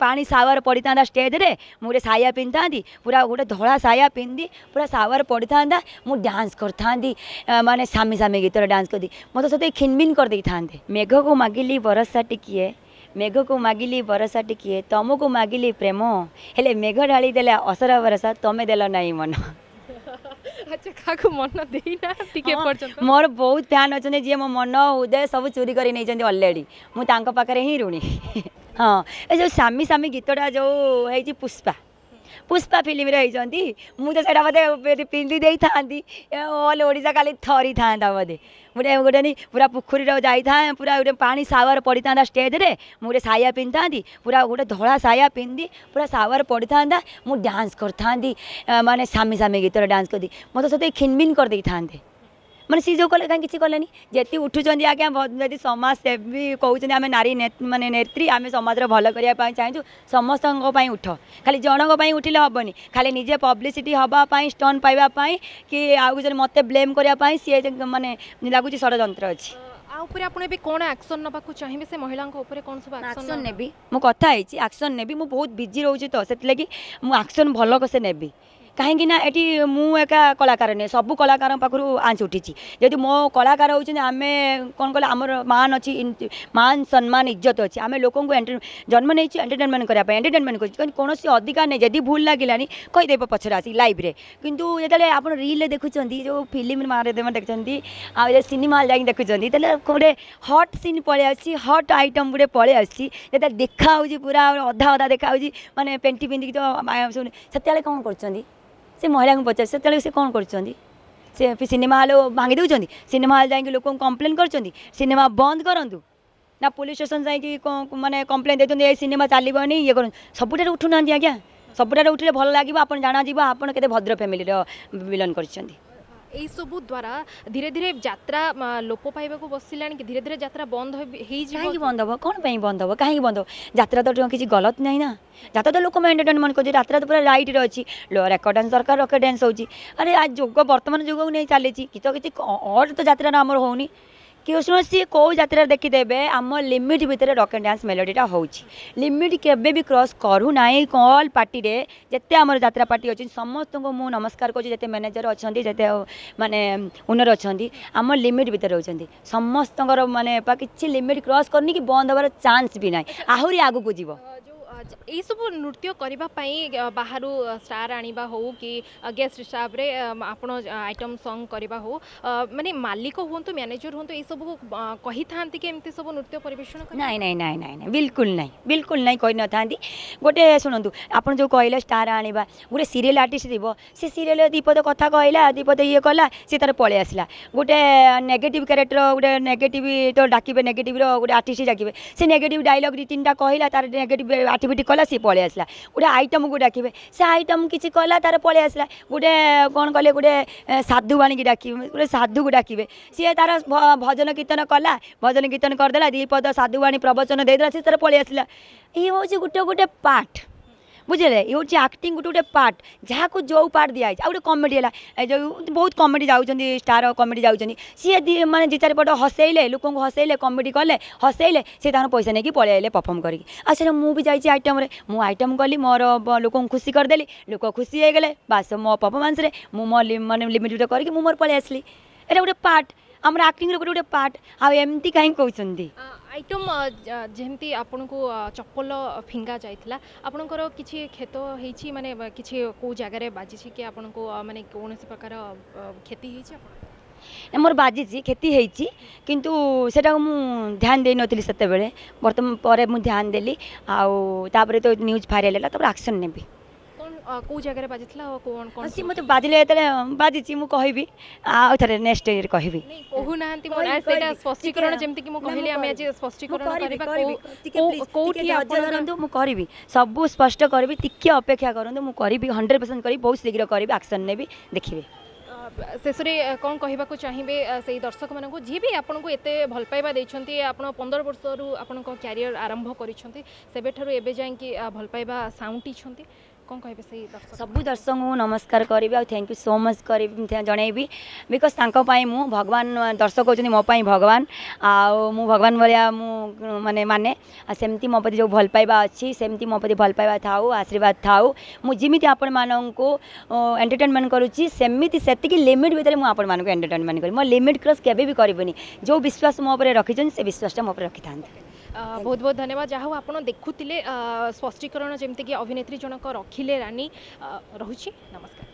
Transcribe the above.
पानी सावर पड़ी था स्टेज रे मुझे साया पिंधि पूरा गोटे धड़ा साया पिंधि पूरा सावर पड़ी था मुझे डांस करता मानने सामी सामी गीतर डांस तो कर दी मत सत खिनबिन कर दे था मेघ को मगिली बरसा टिकिए मेघ को मगिली बरसा टिकिए तुमको मगिली प्रेम हेले मेघ ढाली देला असर बरसा तुम्हें देल नहीं मन আচ্ছা কাকু মন দেই না টিকে পর্যন্ত মোর বহুত ফ্যান অছন্তি যে মো মন হৃদয় সব চুরি করে ହଁ ଏ ଯେଉଁ ସ୍ୱାମୀ ସ୍ୱାମୀ ଗୀତଟା ଯେଉଁ ହେଇଛି ପୁଷ୍ପା ପୁଷ୍ପା ଫିଲ୍ମରେ ହେଇଛନ୍ତି ମୁଁ ତ ସେଇଟା ବୋଧେ ପିନ୍ଧି ଦେଇଥାନ୍ତି ଅଲ୍ ଓଡ଼ିଶା କାଲି ଥରିଥାନ୍ତା ବୋଧେ ଗୋଟେ ଗୋଟେ ପୁରା ପୋଖରୀରେ ଯାଇଥାଏ ପୁରା ଗୋଟେ ପାଣି ସାୱାର ପଡ଼ିଥାନ୍ତା ଷ୍ଟେଜ୍ରେ ମୁଁ ଗୋଟେ ସାୟା ପିନ୍ଧିଥାନ୍ତି ପୁରା ଗୋଟେ ଧଳା ସାୟା ପିନ୍ଧି ପୁରା ସାୱାର ପଡ଼ିଥାନ୍ତା ମୁଁ ଡ୍ୟାନ୍ସ କରିଥାନ୍ତି ମାନେ ସ୍ୱାମୀ ସ୍ୱାମୀ ଗୀତରେ ଡ୍ୟାନ୍ସ କରିଦି ମୋତେ ସତେ ଖିନବିନ କରିଦେଇଥାନ୍ତେ ମାନେ ସେ ଯେଉଁ କଲେ କାହିଁ କିଛି କଲେନି ଯେତିକି ଉଠୁଛନ୍ତି ଆଜ୍ଞା ଯଦି ସମାଜ ସେବୀ କହୁଛନ୍ତି ଆମେ ନାରୀ ମାନେ ନେତ୍ରୀ ଆମେ ସମାଜର ଭଲ କରିବା ପାଇଁ ଚାହୁଁଛୁ ସମସ୍ତଙ୍କ ପାଇଁ ଉଠ ଖାଲି ଜଣଙ୍କ ପାଇଁ ଉଠିଲେ ହେବନି ଖାଲି ନିଜେ ପବ୍ଲିସିଟି ହେବା ପାଇଁ ଷ୍ଟନ୍ ପାଇବା ପାଇଁ କି ଆଉ କିଛି ମୋତେ ବ୍ଲେମ୍ କରିବା ପାଇଁ ସିଏ ମାନେ ଲାଗୁଛି ଷଡ଼ଯନ୍ତ୍ର ଅଛି ଆଉ ଉପରେ ଆପଣ ଏବେ କ'ଣ ଆକ୍ସନ୍ ନେବାକୁ ଚାହିଁବେ ସେ ମହିଳାଙ୍କ ଉପରେ କ'ଣ ସବୁ ଆକ୍ସନ୍ ନେବି ମୁଁ କଥା ହେଇଛି ଆକ୍ସନ୍ ନେବି ମୁଁ ବହୁତ ବିଜି ରହୁଛି ତ ସେଥିଲାଗି ମୁଁ ଆକ୍ସନ୍ ଭଲ ସେ ନେବି कहीं नै एक कलाकार नै सब कलाकार आंस आँसु उठिछु जुन मो कलाकार हेर्नु आमे कन् आम मान् अ सम्मान इज्जत अझ आमे लोकटेन जन्म नै एंटरटेनमेंट गर्दा एन्टरटेनमेन्ट गर्छु कि कुनै अधिकार नै यदि भुल लागदेखि पछाडि लभ जान्छ रिल देखुन्छ जो फिल्म देखिन्छ आउँदा सिनेमा जाइन्छ त्यो गए सिन पल्यास हट आइटम गुटे पल्यास देखाहे पूरा अधा अधा देखाहु म पेन्टी पिन्धिक ସେ ମହିଳାଙ୍କୁ ପଚାରିଛି ସେତେବେଳେ ସେ କ'ଣ କରୁଛନ୍ତି ସେ ସିନେମା ହଲ୍ ଭାଙ୍ଗି ଦେଉଛନ୍ତି ସିନେମା ହଲ୍ ଯାଇକି ଲୋକଙ୍କୁ କମ୍ପ୍ଲେନ୍ କରୁଛନ୍ତି ସିନେମା ବନ୍ଦ କରନ୍ତୁ ନା ପୋଲିସ ଷ୍ଟେସନ୍ ଯାଇକି ମାନେ କମ୍ପ୍ଲେନ୍ ଦେଉଛନ୍ତି ଏ ସିନେମା ଚାଲିବନି ଇଏ କରନ୍ତୁ ସବୁଠାରୁ ଉଠୁନାହାନ୍ତି ଆଜ୍ଞା ସବୁଠାରୁ ଉଠିଲେ ଭଲ ଲାଗିବ ଆପଣ ଜଣାଯିବ ଆପଣ କେତେ ଭଦ୍ର ଫ୍ୟାମିଲିର ବିଲନ୍ କରିଛନ୍ତି এইসবু দ্বারা ধীরে ধীরে যাত্রা লোপ পাইবাকু বসিলানি কি ধীরে ধীরে যাত্রা বন্ধ হয়েছি কাহি বন্ধ হব কোন পাই বন্ধ হব কাহি বন্ধ যাত্রা তো কিছু গলত নাই না যাত্রা তো লোক এন্টারটেনমেন্ট করছে যাত্রা তো পুরা লাইট রয়েছে রেকর্ড ডান্স দরকার রক ডান্স হচ্ছে আরে আজ যোগ বর্তমান যোগ নিয়ে চালিছি তো কিছু অড তো যাত্রা আমার হোনি কেউ সি কেউ জাতিরে দেখিদেবে আমার লিমিট ভিতরে রক এন্ড ডান্স মেলোডিটা হচ্ছে লিমিট কেবে বি ক্রস করু না কল পার্টিরে যেতে আমার যাত্রা পার্টি অ সমস্ত মু নমস্কার করছি যেতে ম্যানেজর অতে মানে ওনর অনেক লিমিট ভিতরে রয়েছেন সমস্ত মানে কিছু লিমিট ক্রস করি কি বন্ধ হওয়ার চান্স বি না আহরি আগুক যাব ଏଇସବୁ ନୃତ୍ୟ କରିବା ପାଇଁ ବାହାରୁ ଷ୍ଟାର୍ ଆଣିବା ହେଉ କି ଗେଷ୍ଟ ହିସାବରେ ଆପଣ ଆଇଟମ୍ ସଙ୍ଗ୍ କରିବା ହେଉ ମାନେ ମାଲିକ ହୁଅନ୍ତୁ ମ୍ୟାନେଜର ହୁଅନ୍ତୁ ଏଇସବୁ କହିଥାନ୍ତି କି ଏମିତି ସବୁ ନୃତ୍ୟ ପରିବେଷଣ ନାଇଁ ନାଇଁ ନାଇଁ ନାଇଁ ନାଇଁ ବିଲକୁଲ ନାଇଁ ବିଲକୁଲ ନାଇଁ କହିନଥାନ୍ତି ଗୋଟେ ଶୁଣନ୍ତୁ ଆପଣ ଯେଉଁ କହିଲେ ଷ୍ଟାର୍ ଆଣିବା ଗୋଟେ ସିରିଏଲ୍ ଆର୍ଟିଷ୍ଟ ଥିବ ସେ ସିରିଏଲ୍ ଦୁଇ ପଦ କଥା କହିଲା ଦୁଇ ପଦ ଇଏ କଲା ସେ ତାର ପଳେଇ ଆସିଲା ଗୋଟେ ନେଗେଟିଭ୍ କ୍ୟାରେକ୍ଟର ଗୋଟେ ନେଗେଟିଭ୍ ତ ଡାକିବେ ନେଗେଟିଭ୍ର ଗୋଟେ ଆର୍ଟିଷ୍ଟ ଡାକିବେ ସେ ନେଗେଟିଭ୍ ଡାଇଲଗ୍ ଦୁଇ ତିନିଟା କହିଲା ତାର ନେଗେଟିଭ୍ ଆର୍ଟି ଆକ୍ଟିଭିଟି କଲା ସିଏ ପଳେଇ ଆସିଲା ଗୋଟେ ଆଇଟମ୍କୁ ଡାକିବେ ସେ ଆଇଟମ୍ କିଛି କଲା ତା'ର ପଳେଇ ଆସିଲା ଗୋଟେ କ'ଣ କଲେ ଗୋଟେ ସାଧୁବାଣୀକି ଡାକିବେ ଗୋଟେ ସାଧୁକୁ ଡାକିବେ ସିଏ ତା'ର ଭଜନ କୀର୍ତ୍ତନ କଲା ଭଜନ କୀର୍ତ୍ତନ କରିଦେଲା ଦୁଇ ପଦ ସାଧୁବାଣୀ ପ୍ରବଚନ ଦେଇଦେଲା ସିଏ ତା'ର ପଳେଇ ଆସିଲା ଇଏ ହେଉଛି ଗୋଟେ ଗୋଟେ ପାର୍ଟ বুঝলে ইউর যে আক্টিং গোটে গোটে পার্ট যাহাকু ଯେଉଁ পার্ট ଦିଆହେଇଛି ଆଉ ଗୋଟେ କମେଡ଼ି ହେଲା ଯେଉଁ ବହୁତ କମେଡ଼ି ଯାଉଛନ୍ତି ଷ୍ଟାର କମେଡ଼ି ଯାଉଛନ୍ତି ସିଏ ମାନେ ଦୁଇ ଚାରିପଟ ହସେଇଲେ ଲୋକଙ୍କୁ ହସେଇଲେ କମେଡ଼ି କଲେ ହସେଇଲେ ସେ ତାଙ୍କର ପଇସା ନେଇକି ପଳେଇ ଆଇଲେ ପରଫର୍ମ କରିକି ଆଉ ସେଇଟା ମୁଁ ବି ଯାଇଛି ଆଇଟମ୍ରେ ମୁଁ ଆଇଟମ୍ କଲି ମୋର ଲୋକଙ୍କୁ ଖୁସି କରିଦେଲି ଲୋକ ଖୁସି ହେଇଗଲେ ବାସ୍ ମୋ ପରଫର୍ମାନ୍ସରେ ମୁଁ ମୋ ମାନେ ଲିମିଟେଡ଼ କରିକି ମୁଁ ମୋର ପଳେଇ ଆସିଲି ଏଇଟା ଗୋଟେ ପାର୍ଟ ଆମର ଆକ୍ଟିଂର ଗୋଟେ ଗୋଟେ ପାର୍ଟ ଆଉ ଏମିତି କାହିଁ କହୁଛନ୍ତି আইটম যেমতি আপনার চপল ফিঙ্গা যাই আপনার কিছু ক্ষত হয়েছি মানে কিছু কেউ জায়গায় বাজিছি কি আপনার মানে কৌশি প্রকার ক্ষতি হয়েছে আমার বাজিছি ক্ষতি হয়েছি কিন্তু সেটা ধ্যান দিয়ে নি সেতবেলে বর্তমান পরে মু ধ্যান দেলি আউ তো নিউজ ভাইরাল হলা তারপরে আকশন নেবি କେଉଁ ଜାଗାରେ ବାଜିଥିଲା ଆଉ କ'ଣ କ'ଣ ସିଏ ମୋତେ ବାଜିଲେ ଯେତେବେଳେ ବାଜିଛି ମୁଁ କହିବି ଆଉ ଥରେ ନେକ୍ସଟ ଇଏରେ କହିବି କହୁନାହାନ୍ତି ସେଇଟା ସ୍ପଷ୍ଟୀକରଣ ଯେମିତିକି ମୁଁ କହିଲି ଆମେ ଆଜି ସ୍ପଷ୍ଟୀକରଣ କରିବା କେଉଁଠି ଧରନ୍ତୁ ମୁଁ କରିବି ସବୁ ସ୍ପଷ୍ଟ କରିବି ଟିକେ ଅପେକ୍ଷା କରନ୍ତୁ ମୁଁ କରିବି ହଣ୍ଡ୍ରେଡ଼ ପରସେଣ୍ଟ କରିବି ବହୁତ ଶୀଘ୍ର କରିବି ଆକ୍ସନ୍ ନେବି ଦେଖିବେ ଶେଷରେ କ'ଣ କହିବାକୁ ଚାହିଁବେ ସେଇ ଦର୍ଶକମାନଙ୍କୁ ଯିଏ ବି ଆପଣଙ୍କୁ ଏତେ ଭଲ ପାଇବା ଦେଇଛନ୍ତି ଆପଣ ପନ୍ଦର ବର୍ଷରୁ ଆପଣଙ୍କ କ୍ୟାରିୟର ଆରମ୍ଭ କରିଛନ୍ତି ସେବେଠାରୁ ଏବେ ଯାଇକି ଭଲ ପାଇବା ସାଉଁଟିଛନ୍ତି कौन कहबे ସେଇ ସବୁ ଦର୍ଶକଙ୍କୁ ମୁଁ ନମସ୍କାର କରିବି ଆଉ ଥ୍ୟାଙ୍କ ୟୁ ସୋ ମଚ୍ କରିବି ଜଣେଇବି ବିକଜ୍ ତାଙ୍କ ପାଇଁ ମୁଁ ଭଗବାନ ଦର୍ଶକ ହେଉଛନ୍ତି ମୋ ପାଇଁ ଭଗବାନ ଆଉ ମୁଁ ଭଗବାନ ଭଳିଆ ମୁଁ ମାନେ ମାନେ ଆଉ ସେମିତି ମୋ ପ୍ରତି ଯେଉଁ ଭଲ ପାଇବା ଅଛି ସେମିତି ମୋ ପ୍ରତି ଭଲ ପାଇବା ଥାଉ ଆଶୀର୍ବାଦ ଥାଉ ମୁଁ ଯେମିତି ଆପଣମାନଙ୍କୁ ଏଣ୍ଟରଟେନମେଣ୍ଟ କରୁଛି ସେମିତି ସେତିକି ଲିମିଟ୍ ଭିତରେ ମୁଁ ଆପଣମାନଙ୍କୁ ଏଣ୍ଟରଟେନମେଣ୍ଟ କରିବି ମୋ ଲିମିଟ୍ କ୍ରସ୍ କେବେ ବି କରିବିନି ଯେଉଁ ବିଶ୍ୱାସ ମୋ ଉପରେ ରଖିଛନ୍ତି ସେ ବିଶ୍ୱାସଟା ମୋ ଉପରେ ରଖିଥାନ୍ତି ବହୁତ ବହୁତ ଧନ୍ୟବାଦ ଯାହା ହଉ ଆପଣ ଦେଖୁଥିଲେ ସ୍ପଷ୍ଟୀକରଣ ଯେମିତିକି ଅଭିନେତ୍ରୀ ଜଣକ ରଖିଲେ ରାନୀ ରହୁଛି ନମସ୍କାର